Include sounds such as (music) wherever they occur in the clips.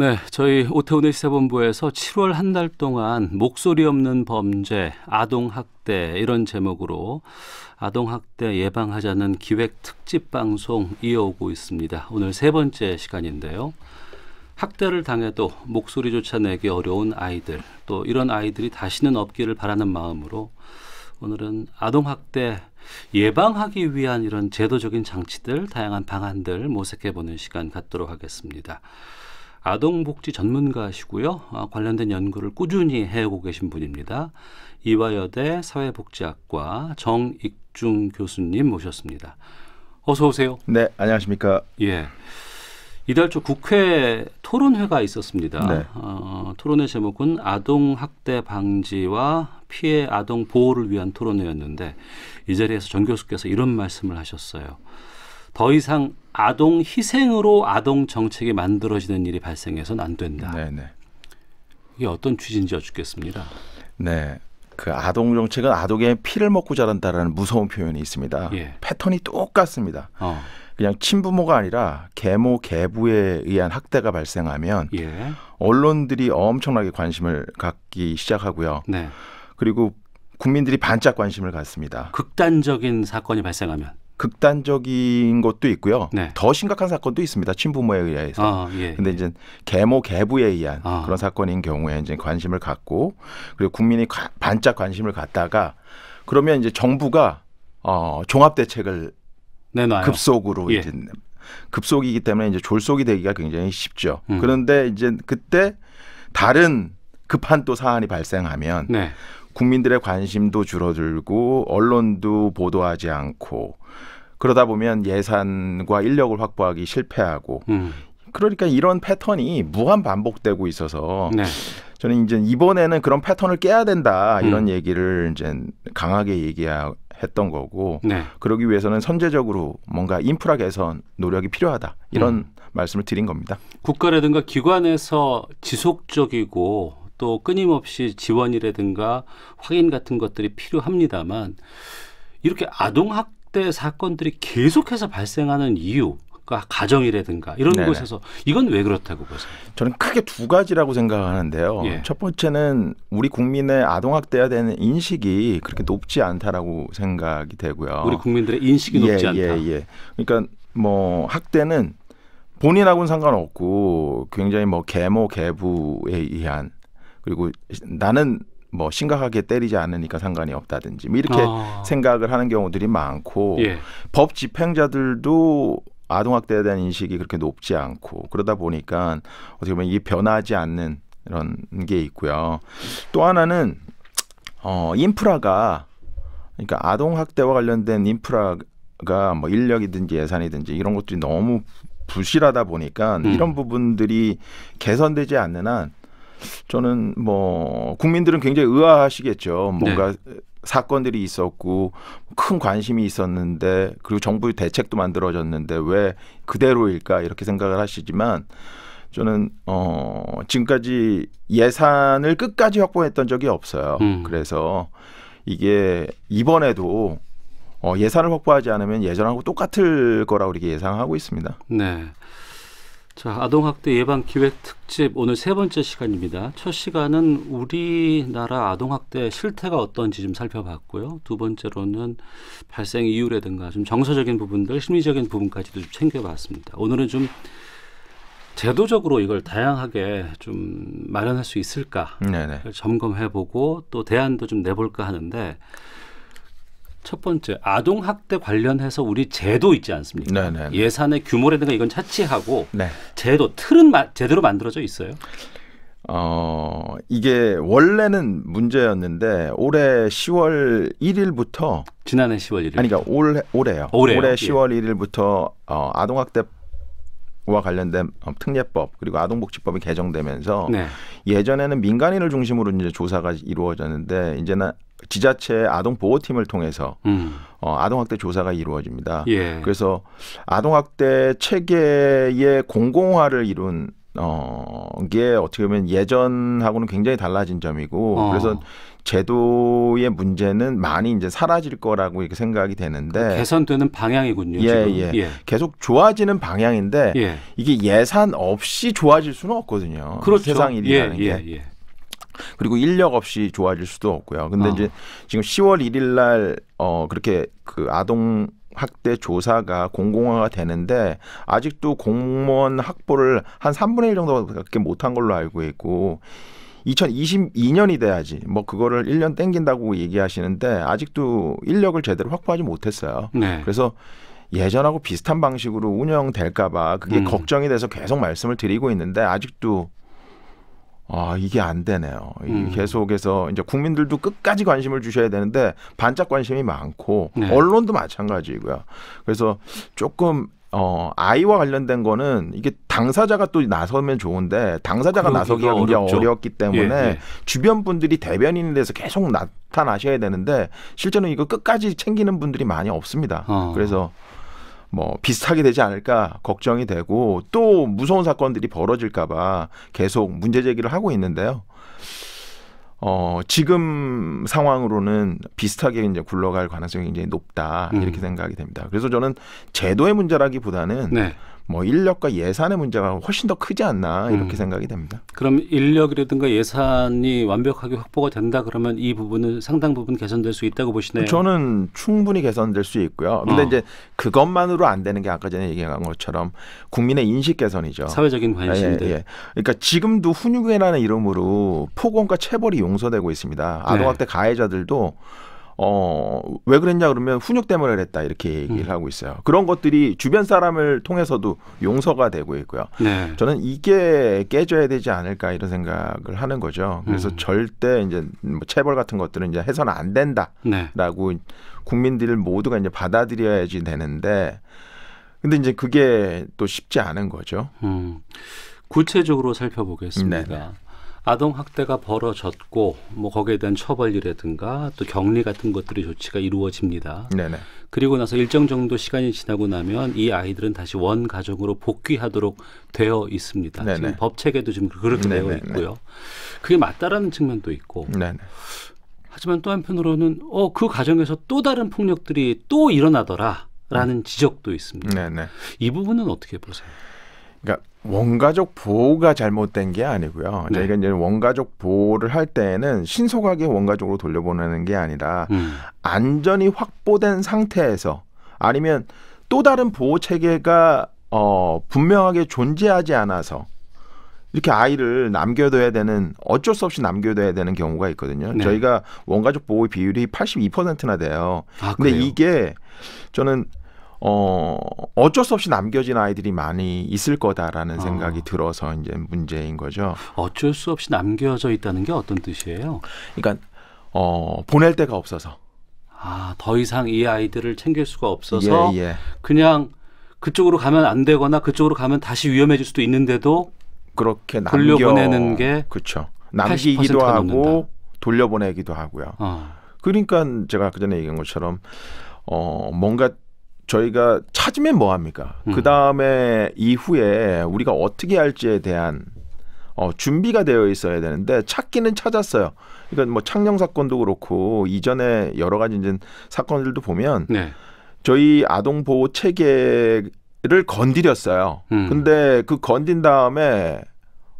네, 저희 오태훈의 시사본부에서 7월 한 달 동안 목소리 없는 범죄, 아동학대 이런 제목으로 아동학대 예방하자는 기획 특집 방송 이어오고 있습니다. 오늘 세 번째 시간인데요. 학대를 당해도 목소리조차 내기 어려운 아이들, 또 이런 아이들이 다시는 없기를 바라는 마음으로 오늘은 아동학대 예방하기 위한 이런 제도적인 장치들, 다양한 방안들 모색해보는 시간 갖도록 하겠습니다. 아동복지 전문가시고요. 아, 관련된 연구를 꾸준히 해오고 계신 분입니다. 이화여대 사회복지학과 정익중 교수님 모셨습니다. 어서 오세요. 네, 안녕하십니까. 예. 이달 초 국회 토론회가 있었습니다. 네. 어, 토론회 제목은 아동 학대 방지와 피해 아동 보호를 위한 토론회였는데 이 자리에서 정 교수께서 이런 말씀을 하셨어요. 더 이상 아동 희생으로 아동 정책이 만들어지는 일이 발생해서는 안 된다. 네네. 이게 어떤 취지인지 여쭙겠습니다. 네. 그 아동 정책은 아동의 피를 먹고 자란다라는 무서운 표현이 있습니다. 예. 패턴이 똑같습니다. 어. 그냥 친부모가 아니라 계모 계부에 의한 학대가 발생하면 예. 언론들이 엄청나게 관심을 갖기 시작하고요. 네. 그리고 국민들이 반짝 관심을 갖습니다. 극단적인 사건이 발생하면 극단적인 것도 있고요. 네. 더 심각한 사건도 있습니다. 친부모에 의해서. 아, 예, 근데 예. 이제 계모 계부에 의한 아. 그런 사건인 경우에 이제 관심을 갖고 그리고 국민이 가, 반짝 관심을 갖다가 그러면 이제 정부가 어, 종합 대책을 내놔요. 급속으로 예. 이제 급속이기 때문에 이제 졸속이 되기가 굉장히 쉽죠. 음. 그런데 이제 그때 다른 급한 또 사안이 발생하면 네. 국민들의 관심도 줄어들고 언론도 보도하지 않고 그러다 보면 예산과 인력을 확보하기 실패하고 음. 그러니까 이런 패턴이 무한 반복되고 있어서 네. 저는 이제 이번에는 그런 패턴을 깨야 된다 이런 음. 얘기를 이제 강하게 얘기했던 거고 네. 그러기 위해서는 선제적으로 뭔가 인프라 개선 노력이 필요하다 이런 음. 말씀을 드린 겁니다. 국가라든가 기관에서 지속적이고 또 끊임없이 지원이라든가 확인 같은 것들이 필요합니다만 이렇게 아동 학대 사건들이 계속해서 발생하는 이유 그 가정이라든가 이런 네네. 곳에서 이건 왜 그렇다고 보세요? 저는 크게 두 가지라고 생각하는데요. 예. 첫 번째는 우리 국민의 아동 학대에 대한 인식이 그렇게 높지 않다라고 생각이 되고요. 우리 국민들의 인식이 높지 예, 예 않다. 예, 예. 그러니까 뭐 학대는 본인하고는 상관없고 굉장히 뭐 계모 계부에 의한 그리고 나는 뭐 심각하게 때리지 않으니까 상관이 없다든지 뭐 이렇게 아. 생각을 하는 경우들이 많고 예. 법 집행자들도 아동학대에 대한 인식이 그렇게 높지 않고 그러다 보니까 어떻게 보면 이 변하지 않는 이런 게 있고요. 또 하나는 어 인프라가 그러니까 아동학대와 관련된 인프라가 뭐 인력이든지 예산이든지 이런 것들이 너무 부실하다 보니까 음. 이런 부분들이 개선되지 않는 한 저는 뭐 국민들은 굉장히 의아하시겠죠. 네. 뭔가 네. 사건들이 있었고 큰 관심이 있었는데 그리고 정부 의 대책도 만들어졌는데 왜 그대로일까 이렇게 생각을 하시지만 저는 어 지금까지 예산을 끝까지 확보했던 적이 없어요. 음. 그래서 이게 이번에도 어 예산을 확보하지 않으면 예전하고 똑같을 거라고 이렇게 예상하고 있습니다. 네. 자, 아동학대 예방 기획 특집 오늘 세 번째 시간입니다. 첫 시간은 우리나라 아동학대 실태가 어떤지 좀 살펴봤고요. 두 번째로는 발생 이유라든가 좀 정서적인 부분들, 심리적인 부분까지도 좀 챙겨봤습니다. 오늘은 좀 제도적으로 이걸 다양하게 좀 마련할 수 있을까 점검해보고 또 대안도 좀 내볼까 하는데 첫 번째 아동 학대 관련해서 우리 제도 있지 않습니까? 네네. 네, 네. 예산의 규모라든가 이건 차치하고 네. 제도 틀은 마, 제대로 만들어져 있어요. 어 이게 원래는 문제였는데 올해 10월 1일부터 지난해 10월 1일 아니 그러니까 올 올해요. 올해요? 올해 10월 예. 1일부터 어, 아동학대 와 관련된 어, 특례법 그리고 아동복지법이 개정되면서 네. 예전에는 민간인을 중심으로 이제 조사가 이루어졌는데 이제는 지자체 아동 보호팀을 통해서 음. 어, 아동 학대 조사가 이루어집니다. 예. 그래서 아동 학대 체계의 공공화를 이룬 어, 게 어떻게 보면 예전하고는 굉장히 달라진 점이고 어. 그래서 제도의 문제는 많이 이제 사라질 거라고 이렇게 생각이 되는데 그 개선되는 방향이군요. 예, 예. 예. 계속 좋아지는 방향인데 예. 이게 예산 없이 좋아질 수는 없거든요. 그렇죠. 세상 일이라는 예, 게. 예, 예. 그리고 인력 없이 좋아질 수도 없고요. 근데 어. 이제 지금 10월 1일 날 어, 그렇게 그 아동 학대 조사가 공공화가 되는데 아직도 공무원 확보를 한 3분의 1 정도밖에 못한 걸로 알고 있고 2022년이 돼야지 뭐 그거를 1년 땡긴다고 얘기하시는데 아직도 인력을 제대로 확보하지 못했어요. 네. 그래서 예전하고 비슷한 방식으로 운영될까봐 그게 음. 걱정이 돼서 계속 말씀을 드리고 있는데 아직도 아 이게 안 되네요. 음. 계속해서 이제 국민들도 끝까지 관심을 주셔야 되는데 반짝 관심이 많고 네. 언론도 마찬가지고요. 그래서 조금 어, 아이와 관련된 거는 이게 당사자가 또 나서면 좋은데 당사자가 나서기가 굉장히 어렵죠. 기 때문에 예, 예. 주변 분들이 대변인에 대해서 계속 나타나셔야 되는데 실제로 이거 끝까지 챙기는 분들이 많이 없습니다. 어. 그래서 뭐 비슷하게 되지 않을까 걱정이 되고 또 무서운 사건들이 벌어질까봐 계속 문제 제기를 하고 있는데요. 어, 지금 상황으로는 비슷하게 이제 굴러갈 가능성이 굉장히 높다. 음. 이렇게 생각이 됩니다. 그래서 저는 제도의 문제라기보다는 네. 뭐 인력과 예산의 문제가 훨씬 더 크지 않나 이렇게 음. 생각이 됩니다. 그럼 인력이라든가 예산이 완벽하게 확보가 된다 그러면 이 부분은 상당 부분 개선될 수 있다고 보시나요? 저는 충분히 개선될 수 있고요. 근데 어. 이제 그것만으로 안 되는 게 아까 전에 얘기한 것처럼 국민의 인식 개선이죠. 사회적인 아, 관심들. 예, 예. 그러니까 지금도 훈육회라는 이름으로 폭언과 체벌이 용서되고 있습니다. 아동학대 네. 가해자들도 어, 왜 그랬냐 그러면 훈육 때문에 그랬다 이렇게 얘기를 음. 하고 있어요. 그런 것들이 주변 사람을 통해서도 용서가 되고 있고요. 네. 저는 이게 깨져야 되지 않을까 이런 생각을 하는 거죠. 그래서 음. 절대 이제 뭐 체벌 같은 것들은 이제 해서는 안 네. 된다라고 네. 국민들 모두가 이제 받아들여야지 되는데 근데 이제 그게 또 쉽지 않은 거죠. 음. 구체적으로 살펴보겠습니다. 네네. 네. 아동 학대가 벌어졌고 뭐 거기에 대한 처벌이라든가 또 격리 같은 것들이 조치가 이루어집니다. 네네. 그리고 나서 일정 정도 시간이 지나고 나면 이 아이들은 다시 원 가정으로 복귀하도록 되어 있습니다. 네네. 지금 법 체계도 지금 그렇게 네네. 되어 있고요. 그게 맞다라는 측면도 있고. 네네. 하지만 또 한편으로는 어 그 가정에서 또 다른 폭력들이 또 일어나더라라는 지적도 있습니다. 네네. 이 부분은 어떻게 보세요? 그러니까 원가족 보호가 잘못된 게 아니고요. 네. 저희가 이제 원가족 보호를 할 때에는 신속하게 원가족으로 돌려보내는 게 아니라 음. 안전이 확보된 상태에서 아니면 또 다른 보호 체계가 어, 분명하게 존재하지 않아서 이렇게 아이를 남겨둬야 되는 어쩔 수 없이 남겨둬야 되는 경우가 있거든요. 네. 저희가 원가족 보호 비율이 82%나 돼요. 아, 근데 이게 저는 어, 어쩔 수 없이 남겨진 아이들이 많이 있을 거다라는 아. 생각이 어. 들어서 이제 문제인 거죠. 어쩔 수 없이 남겨져 있다는 게 어떤 뜻이에요? 그러니까 어, 보낼 데가 없어서. 아, 더 이상 이 아이들을 챙길 수가 없어서 예, 예. 그냥 그쪽으로 가면 안 되거나 그쪽으로 가면 다시 위험해질 수도 있는데도 그렇게 남겨 돌려보내는 게 그렇죠. 남기기도 하고 넘는다. 돌려보내기도 하고요. 어. 그러니까 제가 그 전에 얘기한 것처럼 어, 뭔가 저희가 찾으면 뭐 합니까? 음. 그 다음에 이후에 우리가 어떻게 할지에 대한 어, 준비가 되어 있어야 되는데 찾기는 찾았어요. 그러니까 뭐 창녕 사건도 그렇고 이전에 여러 가지 이제 사건들도 보면 네. 저희 아동 보호 체계를 건드렸어요. 음. 근데 그 건든 다음에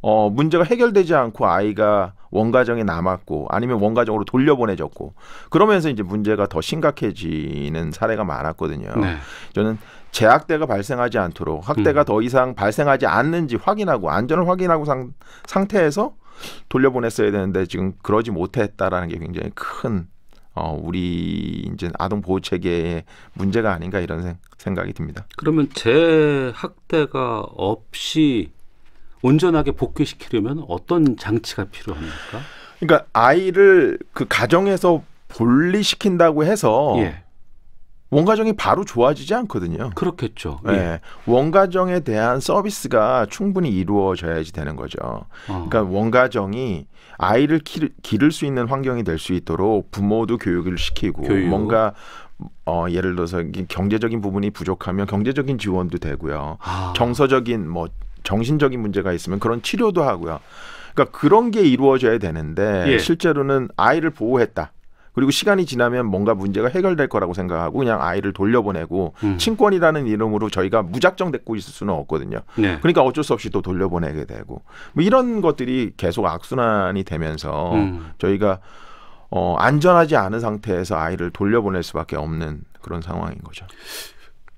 어, 문제가 해결되지 않고 아이가 원가정에 남았고 아니면 원가정으로 돌려보내졌고 그러면서 이제 문제가 더 심각해지는 사례가 많았거든요. 네. 저는 재학대가 발생하지 않도록 학대가 음. 더 이상 발생하지 않는지 확인하고 안전을 확인하고 상, 상태에서 돌려보냈어야 되는데 지금 그러지 못했다라는 게 굉장히 큰 어, 우리 이제 아동 보호 체계의 문제가 아닌가 이런 생각이 듭니다. 그러면 재학대가 없이 온전하게 복귀시키려면 어떤 장치가 필요합니까? 그러니까 아이를 그 가정에서 분리시킨다고 해서 예. 원가정이 바로 좋아지지 않거든요. 그렇겠죠. 예. 예. 원가정에 대한 서비스가 충분히 이루어져야지 되는 거죠. 어. 그러니까 원가정이 아이를 키, 기를 수 있는 환경이 될 수 있도록 부모도 교육을 시키고 교육. 뭔가 어, 예를 들어서 경제적인 부분이 부족하면 경제적인 지원도 되고요. 아. 정서적인 뭐 정신적인 문제가 있으면 그런 치료도 하고요. 그러니까 그런 게 이루어져야 되는데 예. 실제로는 아이를 보호했다. 그리고 시간이 지나면 뭔가 문제가 해결될 거라고 생각하고 그냥 아이를 돌려보내고 음. 친권이라는 이름으로 저희가 무작정 데리고 있을 수는 없거든요. 네. 그러니까 어쩔 수 없이 또 돌려보내게 되고 뭐 이런 것들이 계속 악순환이 되면서 음. 저희가 어, 안전하지 않은 상태에서 아이를 돌려보낼 수밖에 없는 그런 상황인 거죠.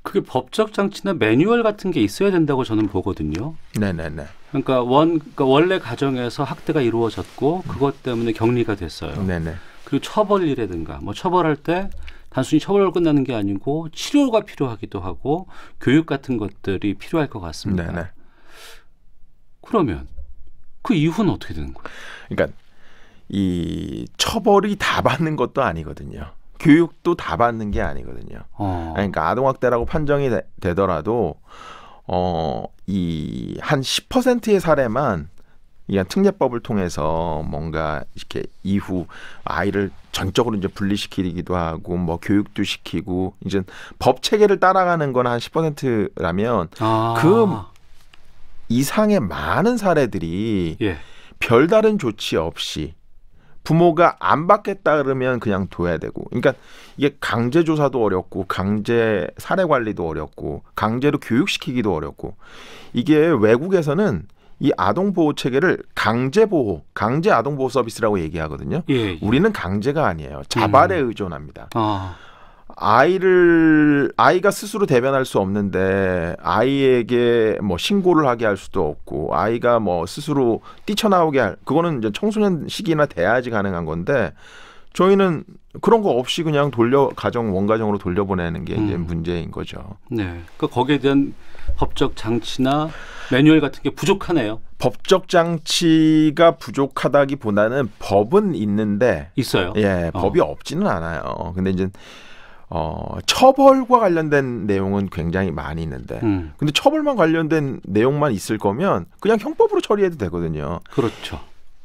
그게 법적 장치나 매뉴얼 같은 게 있어야 된다고 저는 보거든요. 네네네. 그러니까 원 그러니까 원래 가정에서 학대가 이루어졌고 그것 때문에 격리가 됐어요. 네네. 그리고 처벌이라든가 뭐 처벌할 때 단순히 처벌을 끝나는 게 아니고 치료가 필요하기도 하고 교육 같은 것들이 필요할 것 같습니다. 네네. 그러면 그 이후는 어떻게 되는 거예요? 그러니까 이 처벌이 다 받는 것도 아니거든요. 교육도 다 받는 게 아니거든요. 어. 그러니까 아동학대라고 판정이 되, 더라도 어, 이 한 10%의 사례만 이한 특례법을 통해서 뭔가 이렇게 이후 아이를 전적으로 이제 분리시키기도 하고 뭐 교육도 시키고 이제 법 체계를 따라가는 건 한 10%라면 아. 그 이상의 많은 사례들이 예. 별다른 조치 없이 부모가 안 받겠다 그러면 그냥 둬야 되고. 그러니까 이게 강제 조사도 어렵고 강제 사례 관리도 어렵고 강제로 교육시키기도 어렵고. 이게 외국에서는 이 아동 보호 체계를 강제 보호, 강제 아동 보호 서비스라고 얘기하거든요. 예, 예. 우리는 강제가 아니에요. 자발에 음. 의존합니다. 아. 아이를 아이가 스스로 대변할 수 없는데 아이에게 뭐 신고를 하게 할 수도 없고 아이가 뭐 스스로 뛰쳐나오게 할 그거는 이제 청소년 시기나 돼야지 가능한 건데 저희는 그런 거 없이 그냥 돌려 가정 원가정으로 돌려보내는 게 이제 음. 문제인 거죠. 네. 그 거기에 대한 법적 장치나 매뉴얼 같은 게 부족하네요. 법적 장치가 부족하다기보다는 법은 있는데 있어요. 예, 어. 법이 없지는 않아요. 근데 이제 어, 처벌과 관련된 내용은 굉장히 많이 있는데, 음. 근데 처벌만 관련된 내용만 있을 거면 그냥 형법으로 처리해도 되거든요. 그렇죠.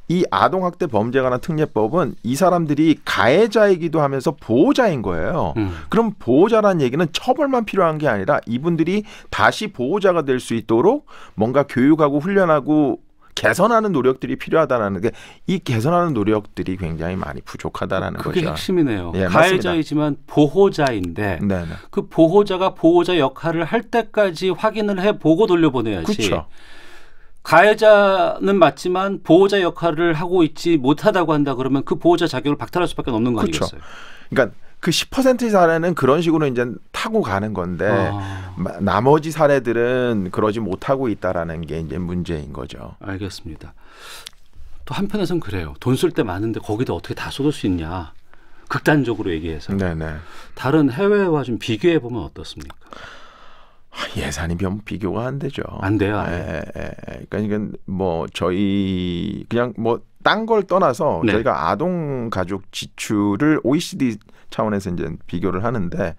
이 아동학대 범죄 관한 특례법은 이 사람들이 가해자이기도 하면서 보호자인 거예요. 음. 그럼 보호자란 얘기는 처벌만 필요한 게 아니라 이분들이 다시 보호자가 될 수 있도록 뭔가 교육하고 훈련하고 개선하는 노력들이 필요하다라는 게 이 개선하는 노력들이 굉장히 많이 부족하다라는 그게 것이죠. 핵심이네요. 예, 가해자이지만 보호자인데 네네. 그 보호자가 보호자 역할을 할 때까지 확인을 해 보고 돌려보내야지. 그쵸. 가해자는 맞지만 보호자 역할을 하고 있지 못하다고 한다 그러면 그 보호자 자격을 박탈할 수밖에 없는 거 그쵸. 아니겠어요? 그러니까 그10% 사례는 그런 식으로 이제 타고 가는 건데 아. 나머지 사례들은 그러지 못하고 있다라는 게 이제 문제인 거죠. 알겠습니다. 또 한편에선 그래요. 돈 쓸 때 많은데 거기다 어떻게 다 쏟을 수 있냐. 극단적으로 얘기해서. 네네. 다른 해외와 좀 비교해 보면 어떻습니까? 아, 예산이 면 비교가 안 되죠. 안 돼요. 예, 예, 예. 그러니까 이건 뭐 저희 그냥 뭐 딴걸 떠나서 네. 저희가 아동 가족 지출을 OECD 차원에서 이제 비교를 하는데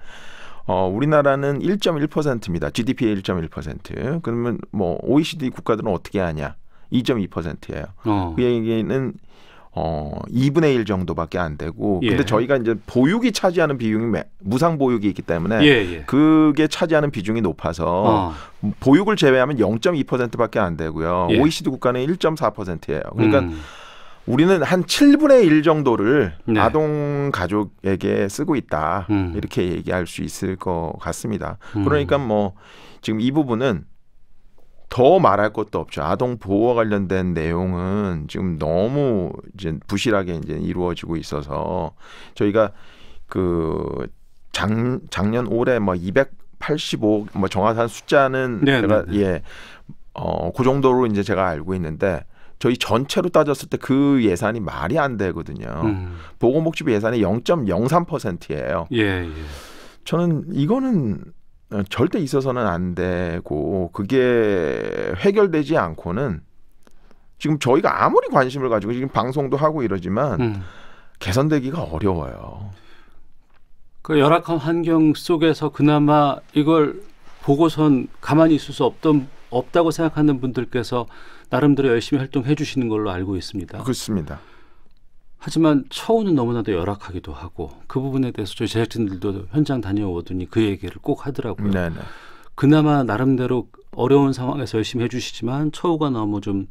어, 우리나라는 1.1%입니다. GDP의 1.1%. 그러면 뭐 OECD 국가들은 어떻게 하냐? 2.2%예요. 어. 그 얘기는 어, 2분의 1 정도밖에 안 되고 예. 근데 저희가 이제 보육이 차지하는 비중이 무상 보육이 있기 때문에 예예. 예. 그게 차지하는 비중이 높아서 어. 보육을 제외하면 0.2%밖에 안 되고요. 예. OECD 국가는 1.4%예요. 그러니까 음. 우리는 한 7분의 1 정도를 네. 아동 가족에게 쓰고 있다. 음. 이렇게 얘기할 수 있을 것 같습니다. 음. 그러니까 뭐 지금 이 부분은 더 말할 것도 없죠. 아동 보호와 관련된 내용은 지금 너무 이제 부실하게 이제 이루어지고 있어서 저희가 그 작, 작년 올해 뭐 285, 뭐 정확한 숫자는 네, 제가 네, 네, 예, 어, 그 정도로 이제 제가 알고 있는데 저희 전체로 따졌을 때 그 예산이 말이 안 되거든요. 음. 보건복지부 예산이 0.03%예요. 예, 예. 저는 이거는 절대 있어서는 안 되고 그게 해결되지 않고는 지금 저희가 아무리 관심을 가지고 지금 방송도 하고 이러지만 음. 개선되기가 어려워요. 그 열악한 환경 속에서 그나마 이걸 보고선 가만히 있을 수 없던 없다고 생각하는 분들께서 나름대로 열심히 활동해 주시는 걸로 알고 있습니다. 그렇습니다. 하지만 처우는 너무나도 열악하기도 하고 그 부분에 대해서 저희 제작진들도 현장 다녀오더니 그 얘기를 꼭 하더라고요. 네네. 그나마 나름대로 어려운 상황에서 열심히 해주시지만 처우가 너무 좀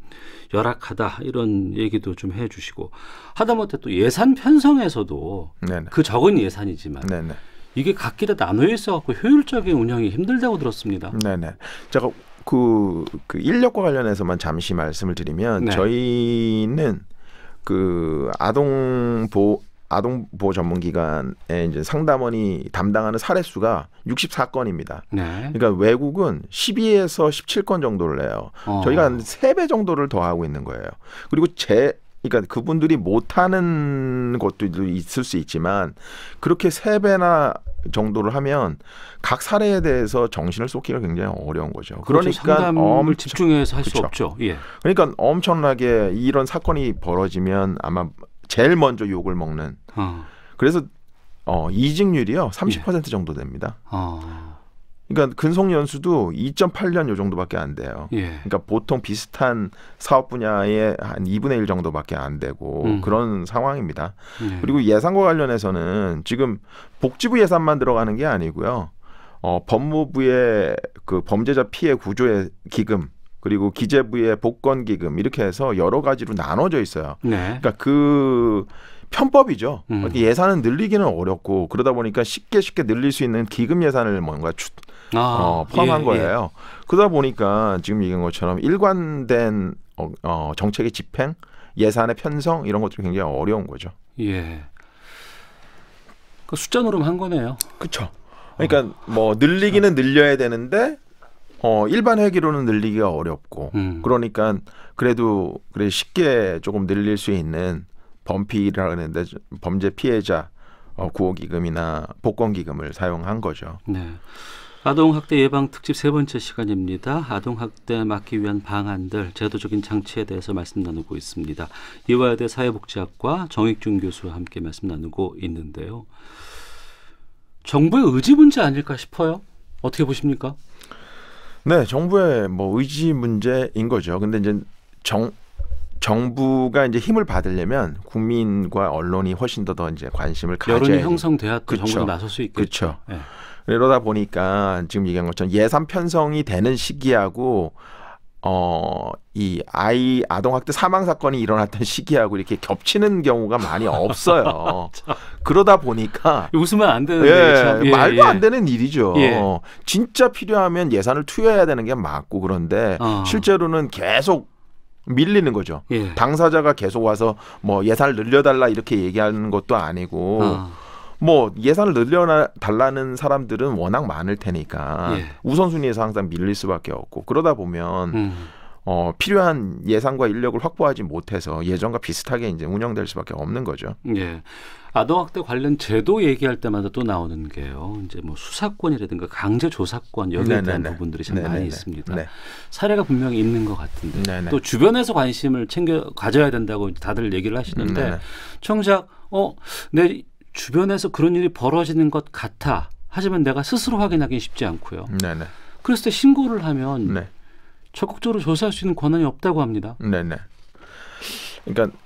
열악하다 이런 얘기도 좀 해주시고 하다못해 또 예산 편성에서도 네네. 그 적은 예산이지만 네네. 이게 각기다 나눠 있어갖고 효율적인 운영이 힘들다고 들었습니다. 네네. 제가 그, 그 인력과 관련해서만 잠시 말씀을 드리면 네. 저희는 그 아동 보 아동 보호 전문 기관의 이제 상담원이 담당하는 사례 수가 64건입니다. 네. 그러니까 외국은 12에서 17건 정도를 내요. 어. 저희가 한 3배 정도를 더 하고 있는 거예요. 그리고 제 그러니까 그분들이 못하는 것도 있을 수 있지만 그렇게 세 배나 정도를 하면 각 사례에 대해서 정신을 쏟기가 굉장히 어려운 거죠. 그러니까 그렇 집중해서 할수 그렇죠. 없죠. 예. 그러니까 엄청나게 이런 사건이 벌어지면 아마 제일 먼저 욕을 먹는. 어. 그래서 어, 이직률이요 30% 예. 정도 됩니다. 어. 그러니까 근속 연수도 2.8년 요 정도밖에 안 돼요. 예. 그러니까 보통 비슷한 사업 분야의 한 2분의 1 정도밖에 안 되고 음. 그런 상황입니다. 예. 그리고 예산과 관련해서는 지금 복지부 예산만 들어가는 게 아니고요. 어, 법무부의 그 범죄자 피해 구조의 기금 그리고 기재부의 복권 기금 이렇게 해서 여러 가지로 나눠져 있어요. 네. 그러니까 그 편법이죠. 음. 그러니까 예산은 늘리기는 어렵고 그러다 보니까 쉽게 쉽게 늘릴 수 있는 기금 예산을 뭔가 추, 아, 어, 포함한 예, 거예요. 예. 그러다 보니까 지금 얘기한 것처럼 일관된 어, 어, 정책의 집행, 예산의 편성 이런 것들이 굉장히 어려운 거죠. 예. 그 숫자 노름한 거네요. 그렇죠. 그러니까 어. 뭐 늘리기는 늘려야 되는데 어 일반 회기로는 늘리기가 어렵고 음. 그러니까 그래도 그래 쉽게 조금 늘릴 수 있는 범피라는데 범죄 피해자 어, 구호 기금이나 복권 기금을 사용한 거죠. 네. 아동학대 예방 특집 세 번째 시간입니다. 아동학대 막기 위한 방안들, 제도적인 장치에 대해서 말씀 나누고 있습니다. 이화여대 사회복지학과 정익준 교수와 함께 말씀 나누고 있는데요. 정부의 의지 문제 아닐까 싶어요. 어떻게 보십니까? 네, 정부의 뭐 의지 문제인 거죠. 근데 이제 정 정부가 이제 힘을 받으려면 국민과 언론이 훨씬 더 더 이제 관심을 가져야 여론이 형성돼야 그 정부도 나설 수 있겠죠. 그렇죠. 네. 이러다 보니까 지금 얘기한 것처럼 예산 편성이 되는 시기하고 어, 이 아이 아동학대 사망 사건이 일어났던 (laughs) 시기하고 이렇게 겹치는 경우가 많이 없어요. (laughs) 그러다 보니까 웃으면 안 되는 예, 예, 말도 예. 안 되는 일이죠. 예. 진짜 필요하면 예산을 투여해야 되는 게 맞고 그런데 어. 실제로는 계속 밀리는 거죠. 예. 당사자가 계속 와서 뭐 예산을 늘려달라 이렇게 얘기하는 것도 아니고 어. 뭐 예산을 늘려 달라는 사람들은 워낙 많을 테니까 예. 우선순위에서 항상 밀릴 수밖에 없고 그러다 보면 음. 어, 필요한 예산과 인력을 확보하지 못해서 예전과 비슷하게 이제 운영될 수밖에 없는 거죠. 예. 아동학대 관련 제도 얘기할 때마다 또 나오는 게요. 이제 뭐 수사권이라든가 강제 조사권 여기에 네네네. 대한 부분들이 참 네네네. 많이 있습니다. 네네. 사례가 분명히 있는 것 같은데 네네. 또 주변에서 관심을 챙겨 가져야 된다고 다들 얘기를 하시는데 네네. 정작 어내 주변에서 그런 일이 벌어지는 것 같아. 하지만 내가 스스로 확인하기는 쉽지 않고요. 네네. 그래서 신고를 하면 네. 적극적으로 조사할 수 있는 권한이 없다고 합니다. 네네. 그러니까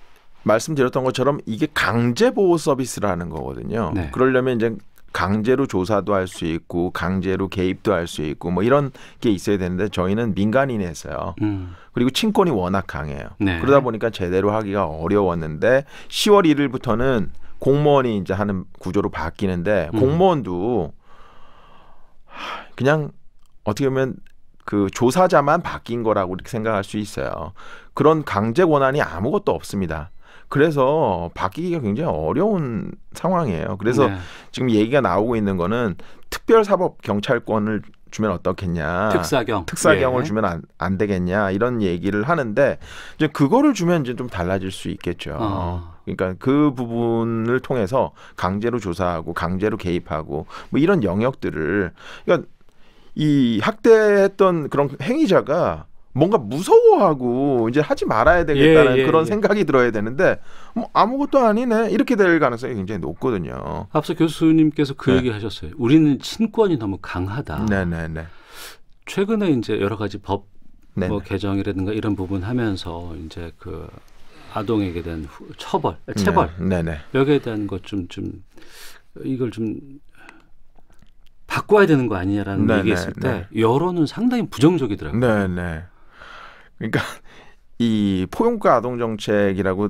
말씀드렸던 것처럼 이게 강제 보호 서비스라는 거거든요. 네. 그러려면 이제 강제로 조사도 할 수 있고 강제로 개입도 할 수 있고 뭐 이런 게 있어야 되는데 저희는 민간인에서요. 음. 그리고 친권이 워낙 강해요. 네. 그러다 보니까 제대로 하기가 어려웠는데 10월 1일부터는 공무원이 이제 하는 구조로 바뀌는데 음. 공무원도 그냥 어떻게 보면 그 조사자만 바뀐 거라고 이렇게 생각할 수 있어요. 그런 강제 권한이 아무것도 없습니다. 그래서 바뀌기가 굉장히 어려운 상황이에요. 그래서 네. 지금 얘기가 나오고 있는 거는 특별사법 경찰권을 주면 어떻겠냐. 특사경. 특사경을 예. 주면 안, 안 되겠냐. 이런 얘기를 하는데 이제 그거를 주면 이제 좀 달라질 수 있겠죠. 어. 그러니까 그 부분을 통해서 강제로 조사하고 강제로 개입하고 뭐 이런 영역들을 그러니까 이 학대했던 그런 행위자가 뭔가 무서워하고 이제 하지 말아야 되겠다는 예, 예, 그런 예. 생각이 들어야 되는데 뭐 아무것도 아니네 이렇게 될 가능성이 굉장히 높거든요. 앞서 교수님께서 그 네. 얘기 하셨어요. 우리는 친권이 너무 강하다. 네네네. 네, 네. 최근에 이제 여러 가지 법 뭐 개정이라든가 이런 부분 하면서 이제 그 아동에게 대한 후, 처벌, 네, 체벌 네, 네, 여기에 대한 것 좀좀 좀 이걸 좀 바꿔야 되는 거 아니냐라는 네, 얘기했을 네, 때 네. 여론은 상당히 부정적이더라고요. 네, 네. 그러니까 이 포용과 아동 정책이라고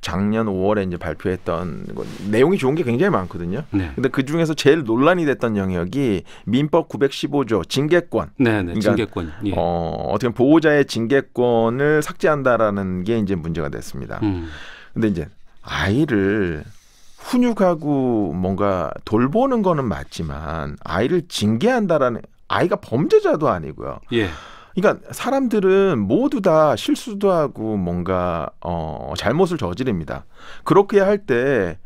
작년 5월에 이제 발표했던 내용이 좋은 게 굉장히 많거든요. 네. 근데 그 중에서 제일 논란이 됐던 영역이 민법 915조 징계권. 네, 네. 그러니까 징계권. 예. 어, 어떻게 보면 보호자의 징계권을 삭제한다라는 게 이제 문제가 됐습니다. 음. 근데 이제 아이를 훈육하고 뭔가 돌보는 거는 맞지만 아이를 징계한다라는 아이가 범죄자도 아니고요. 예. 그러니까 사람들은 모두 다 실수도 하고 뭔가 어 잘못을 저지릅니다. 그렇게 할 때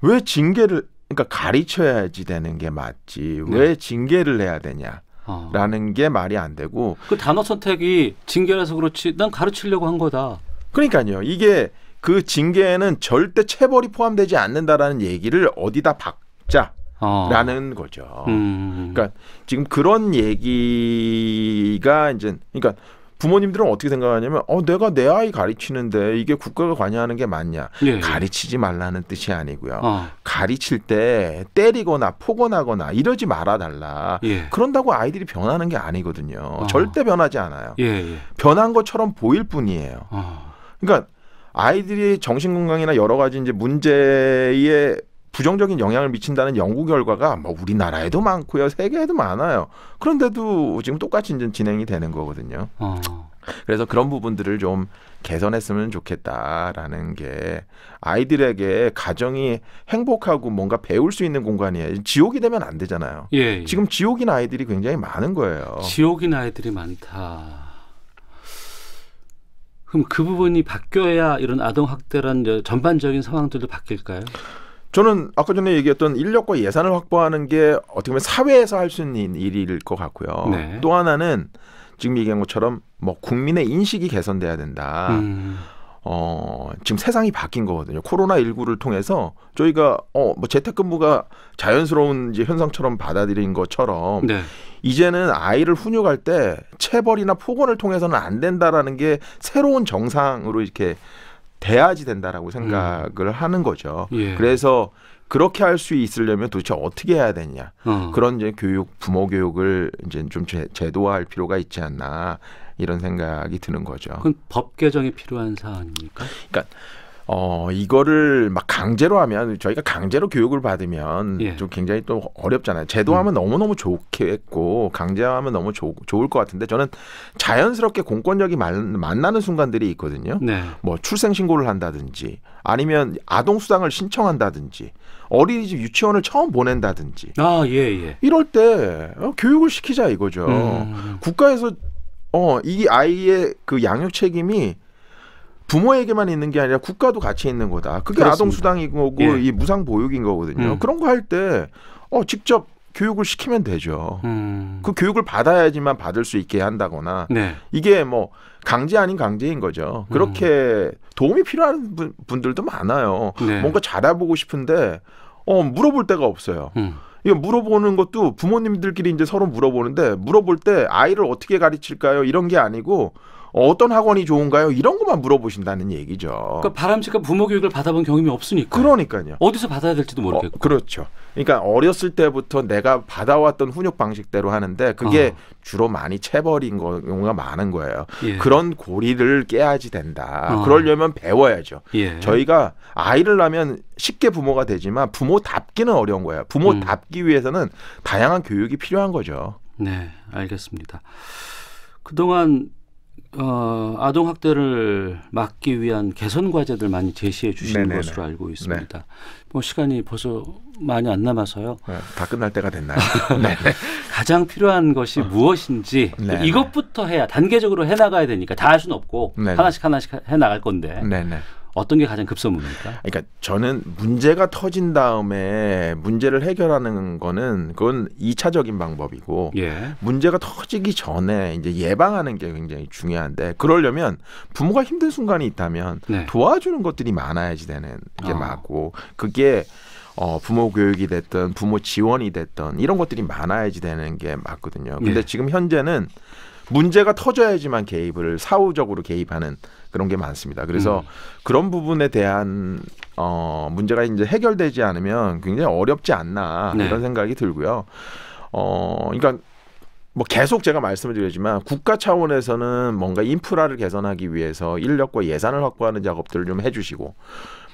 왜 징계를 그러니까 가르쳐야지 되는 게 맞지 네. 왜 징계를 해야 되냐? 아. 라는 어. 게 말이 안 되고 그 단어 선택이 징계라서 그렇지 난 가르치려고 한 거다. 그러니까요. 이게 그 징계에는 절대 체벌이 포함되지 않는다라는 얘기를 어디다 박자 라는 어. 거죠. 음. 그러니까 지금 그런 얘기가 이제 그러니까 부모님들은 어떻게 생각하냐면 어 내가 내 아이 가르치는데 이게 국가가 관여하는 게 맞냐 예. 가르치지 말라는 뜻이 아니고요 어. 가르칠 때 때리거나 폭언하거나 이러지 말아 달라 예. 그런다고 아이들이 변하는 게 아니거든요 어. 절대 변하지 않아요 예예. 예. 변한 것처럼 보일 뿐이에요 어. 그러니까 아이들이 정신 건강이나 여러 가지 이제 문제에 부정적인 영향을 미친다는 연구 결과가 뭐 우리나라에도 많고요, 세계에도 많아요. 그런데도 지금 똑같이 이제 진행이 되는 거거든요. 어. 그래서 그런 부분들을 좀 개선했으면 좋겠다라는 게 아이들에게 가정이 행복하고 뭔가 배울 수 있는 공간이에요. 지옥이 되면 안 되잖아요. 예, 예. 지금 지옥인 아이들이 굉장히 많은 거예요. 지옥인 아이들이 많다. 그럼 그 부분이 바뀌어야 이런 아동 학대란 전반적인 상황들도 바뀔까요? 저는 아까 전에 얘기했던 인력과 예산을 확보하는 게 어떻게 보면 사회에서 할 수 있는 일일 것 같고요. 네. 또 하나는 지금 얘기한 것처럼 뭐 국민의 인식이 개선돼야 된다. 음. 어, 지금 세상이 바뀐 거거든요. 코로나19를 통해서 저희가 어, 뭐 재택근무가 자연스러운 이제 현상처럼 받아들인 것처럼 네. 이제는 아이를 훈육할 때 체벌이나 폭언을 통해서는 안 된다라는 게 새로운 정상으로 이렇게 돼야지 된다라고 생각을 음. 하는 거죠. 예. 그래서 그렇게 할 수 있으려면 도대체 어떻게 해야 되냐 어. 그런 이제 교육 부모 교육을 이제 좀 제, 제도화할 필요가 있지 않나 이런 생각이 드는 거죠. 그럼 법 개정이 필요한 사안입니까? 그러니까 어 이거를 막 강제로 하면 저희가 강제로 교육을 받으면 예. 좀 굉장히 또 어렵잖아요. 제도하면 음. 너무 너무 좋겠고 강제하면 너무 조, 좋을 것 같은데 저는 자연스럽게 공권력이 만, 만나는 순간들이 있거든요. 네. 뭐 출생 신고를 한다든지 아니면 아동 수당을 신청한다든지 어린이집 유치원을 처음 보낸다든지. 아 예예. 예. 이럴 때 어, 교육을 시키자 이거죠. 음. 음. 국가에서 어 이 아이의 그 양육 책임이 부모에게만 있는 게 아니라 국가도 같이 있는 거다. 그게 아동 수당이고 예. 이 무상 보육인 거거든요. 음. 그런 거 할 때 어, 직접 교육을 시키면 되죠. 음. 그 교육을 받아야지만 받을 수 있게 한다거나 네. 이게 뭐 강제 아닌 강제인 거죠. 그렇게 음. 도움이 필요한 분, 분들도 많아요. 네. 뭔가 잘해보고 싶은데 어 물어볼 데가 없어요. 음. 이거 물어보는 것도 부모님들끼리 이제 서로 물어보는데 물어볼 때 아이를 어떻게 가르칠까요? 이런 게 아니고 어떤 학원이 좋은가요? 이런 것만 물어보신다는 얘기죠. 그러니까 바람직한 부모 교육을 받아본 경험이 없으니까. 그러니까요. 어디서 받아야 될지도 어, 모르겠고. 어, 그렇죠. 그러니까 어렸을 때부터 내가 받아왔던 훈육 방식대로 하는데 그게 어. 주로 많이 체벌인 경우가 많은 거예요. 예. 그런 고리를 깨야지 된다. 어. 그러려면 배워야죠. 예. 저희가 아이를 낳으면 쉽게 부모가 되지만 부모답기는 어려운 거예요. 부모답기 음. 위해서는 다양한 교육이 필요한 거죠. 네, 알겠습니다. 그동안 어, 아동 학대를 막기 위한 개선 과제들 많이 제시해 주시는 네네네. 네, 것으로 네. 알고 네. 있습니다. 네. 뭐 시간이 벌써 많이 안 남아서요. 네, 다 끝날 때가 됐나요? (laughs) 네. 가장 필요한 것이 어. 무엇인지 네네. 이것부터 해야 단계적으로 해 나가야 되니까 다 할 수는 없고 네네. 하나씩 하나씩 해 나갈 건데. 네네. 어떤 게 가장 급선무입니까? 그러니까 저는 문제가 터진 다음에 문제를 해결하는 거는 그건 이차적인 방법이고 예. 문제가 터지기 전에 이제 예방하는 게 굉장히 중요한데 그러려면 부모가 힘든 순간이 있다면 네. 도와주는 것들이 많아야지 되는 게 어. 맞고 그게 어, 부모 교육이 됐든 부모 지원이 됐든 이런 것들이 많아야지 되는 게 맞거든요. 근데 예. 지금 현재는 문제가 터져야지만 개입을 사후적으로 개입하는 그런 게 많습니다. 그래서 음. 그런 부분에 대한 어 문제가 이제 해결되지 않으면 굉장히 어렵지 않나 네. 이런 생각이 들고요. 어 그러니까 뭐 계속 제가 말씀을 드리지만 국가 차원에서는 뭔가 인프라를 개선하기 위해서 인력과 예산을 확보하는 작업들을 좀 해주시고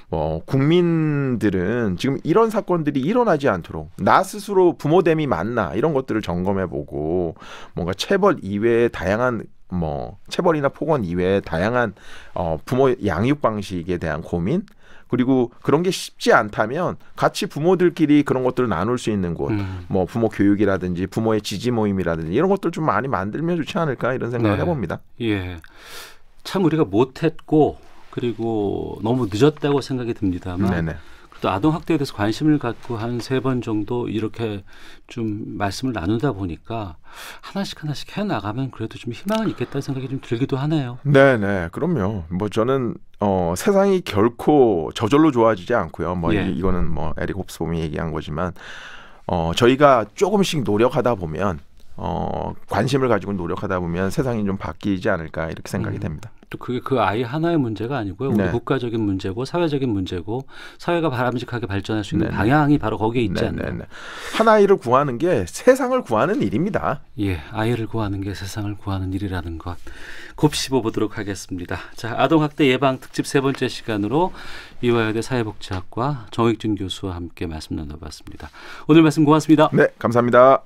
뭐 국민들은 지금 이런 사건들이 일어나지 않도록 나 스스로 부모됨이 맞나 이런 것들을 점검해보고 뭔가 체벌 이외의 다양한 뭐 체벌이나 폭언 이외에 다양한 어, 부모 양육 방식에 대한 고민 그리고 그런 게 쉽지 않다면 같이 부모들끼리 그런 것들을 나눌 수 있는 곳, 음. 뭐 부모 교육이라든지 부모의 지지 모임이라든지 이런 것들 좀 많이 만들면 좋지 않을까 이런 생각을 네. 해봅니다. 예, 참 우리가 못했고 그리고 너무 늦었다고 생각이 듭니다만. 네네. 또 아동 학대에 대해서 관심을 갖고 한 세 번 정도 이렇게 좀 말씀을 나누다 보니까 하나씩 하나씩 해 나가면 그래도 좀 희망은 있겠다는 생각이 좀 들기도 하네요. 네, 네, 그럼요. 뭐 저는 어, 세상이 결코 저절로 좋아지지 않고요. 뭐 예. 이, 거는뭐 에릭 홉스봄이 얘기한 거지만 어, 저희가 조금씩 노력하다 보면 어, 관심을 가지고 노력하다 보면 세상이 좀 바뀌지 않을까 이렇게 생각이 음. 됩니다. 또 그게 그 아이 하나의 문제가 아니고요. 우리 네. 국가적인 문제고 사회적인 문제고 사회가 바람직하게 발전할 수 있는 네네. 방향이 바로 거기에 있지 않나요? 하이를 구하는 게 세상을 구하는 일입니다. 예, 아이를 구하는 게 세상을 구하는 일이라는 것 곱씹어 보도록 하겠습니다. 자, 아동학대 예방 특집 세 번째 시간으로 이화여대 사회복지학과 정익준 교수와 함께 말씀 나눠봤습니다. 오늘 말씀 고맙습니다. 네, 감사합니다.